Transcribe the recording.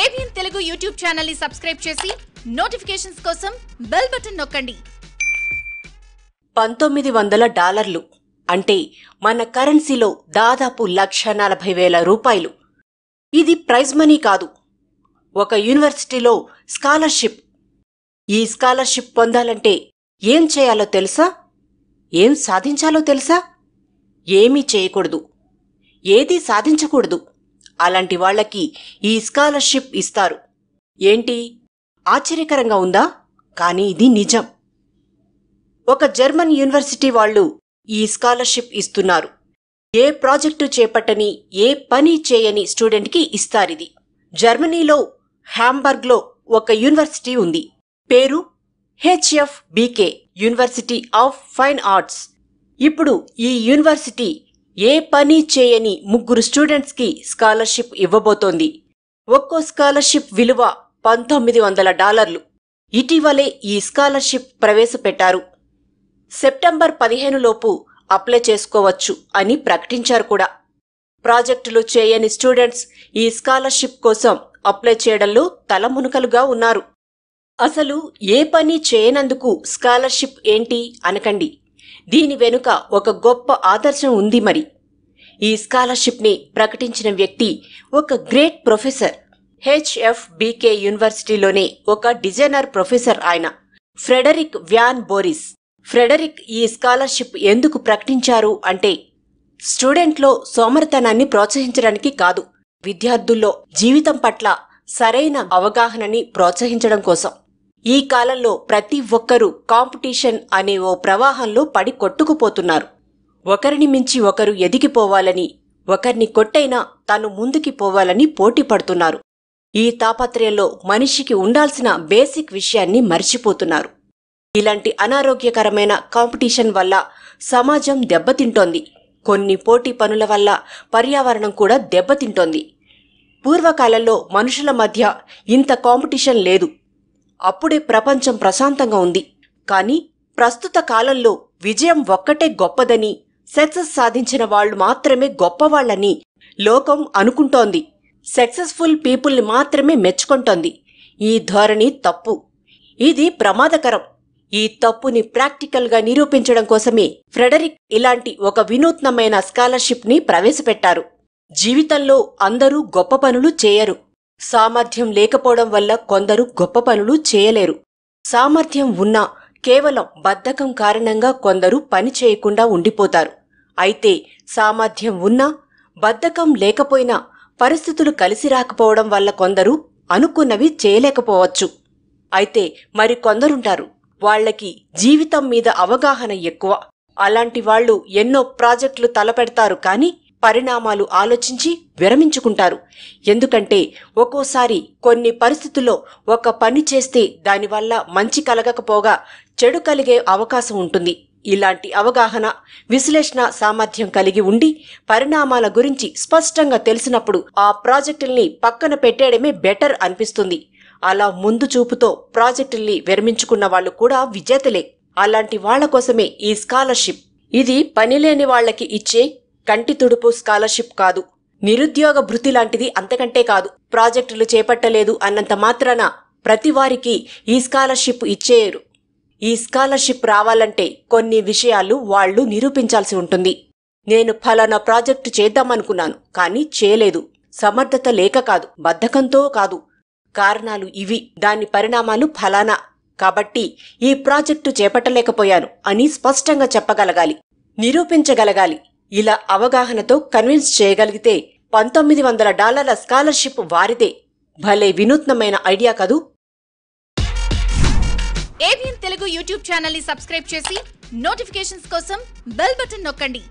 ABN Telugu YouTube channel ని subscribe చేసి notifications కోసం బెల్ బటన్ నొక్కండి పంతొమ్మిది వందల డాలర్లు అంటే మన కరెన్సీలో దాదాపు లక్ష నలభై వేల రూపాయలు ఇది ప్రైజ్ మనీ కాదు ఒక యూనివర్సిటీలో స్కాలర్షిప్ ఈ స్కాలర్షిప్ పొందాలంటే ఏం చేయాలో తెలుసా ఏం సాధించాలో తెలుసా ఏమీ చేయకూడదు ఏదీ సాధించకూడదు అలాంటి వాళ్లకి ఈ స్కాలర్షిప్ ఇస్తారు ఏంటి ఆశ్చర్యకరంగా ఉందా కానీ ఇది నిజం ఒక జర్మన్ యూనివర్సిటీ వాళ్ళు ఈ స్కాలర్షిప్ ఇస్తున్నారు ఏ ప్రాజెక్టు చేపట్టని ఏ పని చేయని స్టూడెంట్కి ఇస్తారిది జర్మనీలో హ్యాంబర్గ్లో ఒక యూనివర్సిటీ ఉంది పేరు HF BK university of fine arts ఇప్పుడు ఈ యూనివర్సిటీ ఏ పని చేయని ముగ్గురు స్టూడెంట్స్కి స్కాలర్షిప్ ఇవ్వబోతోంది ఒక్కో స్కాలర్షిప్ విలువ పంతొమ్మిది వందల డాలర్లు ఇటీవలే ఈ స్కాలర్షిప్ ప్రవేశపెట్టారు సెప్టెంబర్ పదిహేనులోపు అప్లై చేసుకోవచ్చు అని ప్రకటించారు కూడా ప్రాజెక్టులు చేయని స్టూడెంట్స్ ఈ స్కాలర్షిప్ కోసం అప్లై చేయడంలో తలమునుకలుగా ఉన్నారు అసలు ఏ పని చేయనందుకు స్కాలర్షిప్ ఏంటి అనకండి దీని వెనుక ఒక గొప్ప ఆదర్శం ఉంది మరి ఈ స్కాలర్షిప్ని ప్రకటించిన వ్యక్తి ఒక గ్రేట్ ప్రొఫెసర్ బీకే యూనివర్సిటీలోనే ఒక డిజైనర్ ప్రొఫెసర్ ఆయన ఫ్రెడరిక్ వ్యాన్ బోరిస్ ఫ్రెడరిక్ ఈ స్కాలర్షిప్ ఎందుకు ప్రకటించారు అంటే స్టూడెంట్లో సోమరితనాన్ని ప్రోత్సహించడానికి కాదు విద్యార్థుల్లో జీవితం పట్ల సరైన అవగాహనని ప్రోత్సహించడం కోసం ఈ కాలంలో ప్రతి ఒక్కరూ కాంపిటీషన్ అనే ఓ ప్రవాహంలో పడి కొట్టుకుపోతున్నారు ఒకరిని మించి ఒకరు ఎదిగిపోవాలని ఒకరిని కొట్టైనా తను ముందుకి పోవాలని పోటీ పడుతున్నారు ఈ తాపత్రయంలో మనిషికి ఉండాల్సిన బేసిక్ విషయాన్ని మర్చిపోతున్నారు ఇలాంటి అనారోగ్యకరమైన కాంపిటీషన్ వల్ల సమాజం దెబ్బతింటోంది కొన్ని పోటీ పనుల వల్ల పర్యావరణం కూడా దెబ్బతింటోంది పూర్వకాలంలో మనుషుల మధ్య ఇంత కాంపిటీషన్ లేదు అప్పుడే ప్రపంచం ప్రశాంతంగా ఉంది కానీ ప్రస్తుత కాలంలో విజయం ఒక్కటే గొప్పదని సక్సెస్ సాధించిన వాళ్ళు మాత్రమే గొప్పవాళ్లని లోకం అనుకుంటోంది సక్సెస్ఫుల్ పీపుల్ని మాత్రమే మెచ్చుకుంటోంది ఈ ధోరణి తప్పు ఇది ప్రమాదకరం ఈ తప్పుని ప్రాక్టికల్గా నిరూపించడం కోసమే ఫ్రెడరిక్ ఇలాంటి ఒక వినూత్నమైన స్కాలర్షిప్ని ప్రవేశపెట్టారు జీవితంలో అందరూ గొప్ప పనులు చేయరు సామర్థ్యం లేకపోవడం వల్ల కొందరు గొప్ప పనులు చేయలేరు సామర్థ్యం ఉన్నా కేవలం బద్ధకం కారణంగా కొందరు పని చేయకుండా ఉండిపోతారు అయితే సామర్థ్యం ఉన్నా బద్ధకం లేకపోయినా పరిస్థితులు కలిసి రాకపోవడం వల్ల కొందరు అనుకున్నవి చేయలేకపోవచ్చు అయితే మరి కొందరుంటారు వాళ్లకి జీవితం మీద అవగాహన ఎక్కువ అలాంటి వాళ్ళు ఎన్నో ప్రాజెక్టులు తలపెడతారు కానీ పరిణామాలు ఆలోచించి విరమించుకుంటారు ఎందుకంటే ఒక్కోసారి కొన్ని పరిస్థితుల్లో ఒక పని చేస్తే దానివల్ల మంచి కలగకపోగా చెడు కలిగే అవకాశం ఉంటుంది ఇలాంటి అవగాహన విశ్లేషణ సామర్థ్యం కలిగి ఉండి పరిణామాల గురించి స్పష్టంగా తెలిసినప్పుడు ఆ ప్రాజెక్టుల్ని పక్కన పెట్టేయడమే బెటర్ అనిపిస్తుంది అలా ముందు చూపుతో ప్రాజెక్టుల్ని విరమించుకున్న వాళ్ళు కూడా విజేతలే అలాంటి వాళ్ల కోసమే ఈ స్కాలర్షిప్ ఇది పనిలేని వాళ్లకి ఇచ్చే కంటి తుడుపు స్కాలర్షిప్ కాదు నిరుద్యోగ భృతి లాంటిది అంతకంటే కాదు ప్రాజెక్టులు చేపట్టలేదు అన్నంత మాత్రాన ప్రతి వారికి ఈ స్కాలర్షిప్ ఇచ్చేయరు ఈ స్కాలర్షిప్ రావాలంటే కొన్ని విషయాలు వాళ్ళు నిరూపించాల్సి ఉంటుంది నేను ఫలానా ప్రాజెక్టు చేద్దామనుకున్నాను కానీ చేయలేదు సమర్థత లేక కాదు బద్ధకంతో కాదు కారణాలు ఇవి దాని పరిణామాలు ఫలానా కాబట్టి ఈ ప్రాజెక్టు చేపట్టలేకపోయాను అని స్పష్టంగా చెప్పగలగాలి నిరూపించగలగాలి ఇలా అవగాహనతో కన్విన్స్ చేయగలిగితే పంతొమ్మిది వందల డాలర్ల స్కాలర్షిప్ వారిదే భలే వినూత్నమైన ఐడియా కదూ ఏబిఎన్ తెలుగు యూట్యూబ్ ఛానల్ ని సబ్స్క్రైబ్ చేసి నోటిఫికేషన్స్ కోసం బెల్ బటన్ నొక్కండి